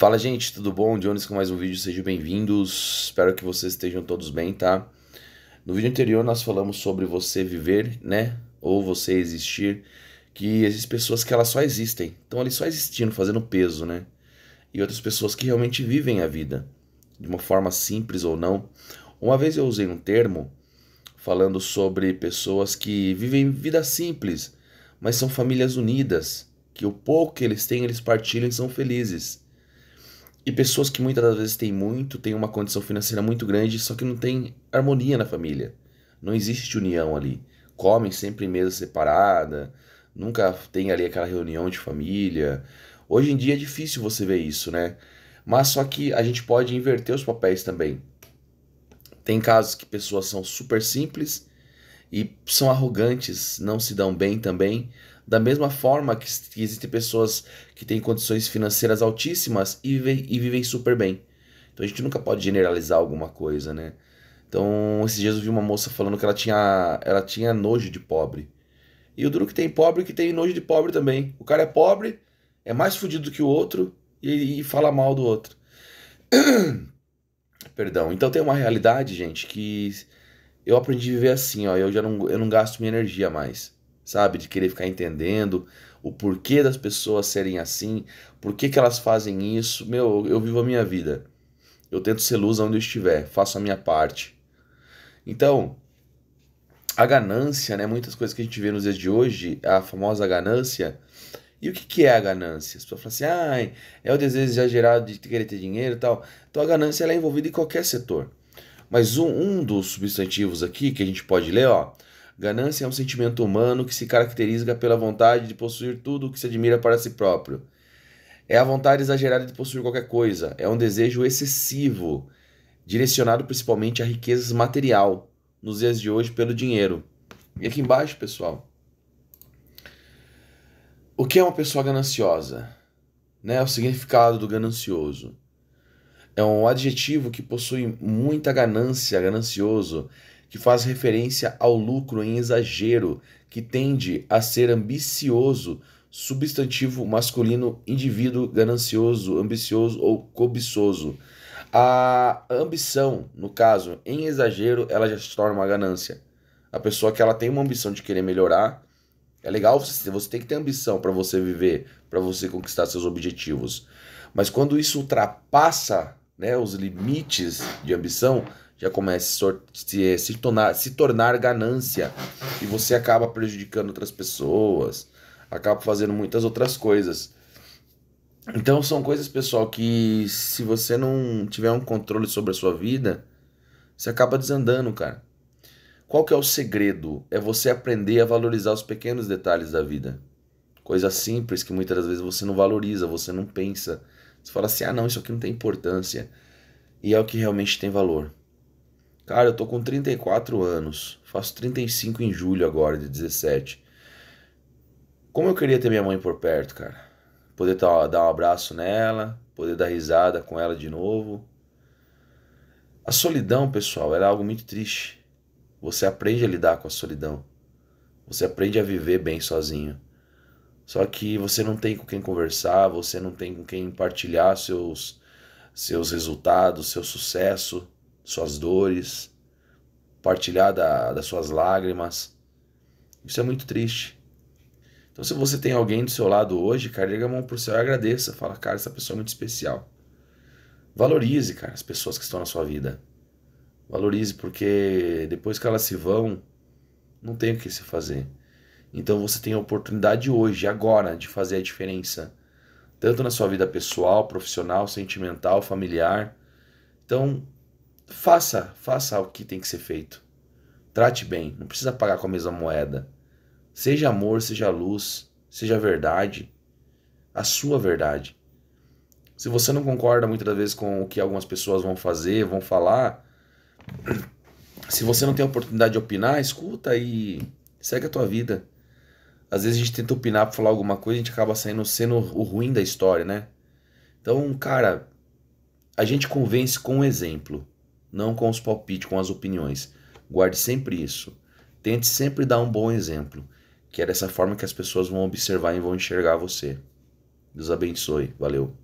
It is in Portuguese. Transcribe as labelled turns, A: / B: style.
A: Fala gente, tudo bom? Jones com mais um vídeo, sejam bem-vindos. Espero que vocês estejam todos bem, tá? No vídeo anterior nós falamos sobre você viver, né? Ou você existir, que existem pessoas que elas só existem, estão ali só existindo, fazendo peso, né? E outras pessoas que realmente vivem a vida, de uma forma simples ou não. Uma vez eu usei um termo falando sobre pessoas que vivem vida simples, mas são famílias unidas, que o pouco que eles têm eles partilham e são felizes. E pessoas que muitas das vezes têm muito, têm uma condição financeira muito grande, só que não tem harmonia na família. Não existe união ali. Comem sempre em mesa separada, nunca tem ali aquela reunião de família. Hoje em dia é difícil você ver isso, né? Mas só que a gente pode inverter os papéis também. Tem casos que pessoas são super simples e são arrogantes, não se dão bem também, da mesma forma que, que existem pessoas que têm condições financeiras altíssimas e vivem, e vivem super bem. Então a gente nunca pode generalizar alguma coisa, né? Então, esses dias eu vi uma moça falando que ela tinha, ela tinha nojo de pobre. E o duro que tem pobre que tem nojo de pobre também. O cara é pobre, é mais fudido que o outro e, e fala mal do outro. Perdão. Então tem uma realidade, gente, que eu aprendi a viver assim, ó. Eu já não, eu não gasto minha energia mais sabe? De querer ficar entendendo o porquê das pessoas serem assim, por que, que elas fazem isso. Meu, eu vivo a minha vida. Eu tento ser luz onde eu estiver, faço a minha parte. Então, a ganância, né? Muitas coisas que a gente vê nos dias de hoje, a famosa ganância. E o que, que é a ganância? As pessoas falam assim, ah, é o desejo exagerado de querer ter dinheiro e tal. Então a ganância ela é envolvida em qualquer setor. Mas um, um dos substantivos aqui que a gente pode ler, ó, Ganância é um sentimento humano que se caracteriza pela vontade de possuir tudo o que se admira para si próprio. É a vontade exagerada de possuir qualquer coisa. É um desejo excessivo, direcionado principalmente a riquezas material, nos dias de hoje, pelo dinheiro. E aqui embaixo, pessoal. O que é uma pessoa gananciosa? Né? O significado do ganancioso. É um adjetivo que possui muita ganância, ganancioso que faz referência ao lucro em exagero, que tende a ser ambicioso, substantivo masculino, indivíduo ganancioso, ambicioso ou cobiçoso. A ambição, no caso, em exagero, ela já se torna uma ganância. A pessoa que ela tem uma ambição de querer melhorar, é legal você, tem que ter ambição para você viver, para você conquistar seus objetivos. Mas quando isso ultrapassa né, os limites de ambição, já começa a se, eh, se, tornar, se tornar ganância e você acaba prejudicando outras pessoas, acaba fazendo muitas outras coisas. Então são coisas, pessoal, que se você não tiver um controle sobre a sua vida, você acaba desandando, cara. Qual que é o segredo? É você aprender a valorizar os pequenos detalhes da vida. Coisa simples que muitas das vezes você não valoriza, você não pensa. Você fala assim: "Ah, não, isso aqui não tem importância". E é o que realmente tem valor. Cara, eu tô com 34 anos, faço 35 em julho agora, de 17. Como eu queria ter minha mãe por perto, cara. Poder tá, dar um abraço nela, poder dar risada com ela de novo. A solidão, pessoal, é algo muito triste. Você aprende a lidar com a solidão. Você aprende a viver bem sozinho. Só que você não tem com quem conversar, você não tem com quem partilhar seus, seus resultados, seu sucesso suas dores, partilhar da, das suas lágrimas. Isso é muito triste. Então, se você tem alguém do seu lado hoje, cara, liga a mão pro céu e agradeça. Fala, cara, essa pessoa é muito especial. Valorize, cara, as pessoas que estão na sua vida. Valorize, porque depois que elas se vão, não tem o que se fazer. Então você tem a oportunidade hoje, agora, de fazer a diferença. Tanto na sua vida pessoal, profissional, sentimental, familiar. Então, faça, faça o que tem que ser feito. Trate bem, não precisa pagar com a mesma moeda. Seja amor, seja luz, seja verdade, a sua verdade. Se você não concorda muitas das vezes com o que algumas pessoas vão fazer, vão falar, se você não tem a oportunidade de opinar, escuta e segue a tua vida. Às vezes a gente tenta opinar para falar alguma coisa, a gente acaba saindo sendo o ruim da história, né? Então, cara, a gente convence com o exemplo não com os palpites, com as opiniões. Guarde sempre isso. Tente sempre dar um bom exemplo, que é dessa forma que as pessoas vão observar e vão enxergar você. Deus abençoe. Valeu.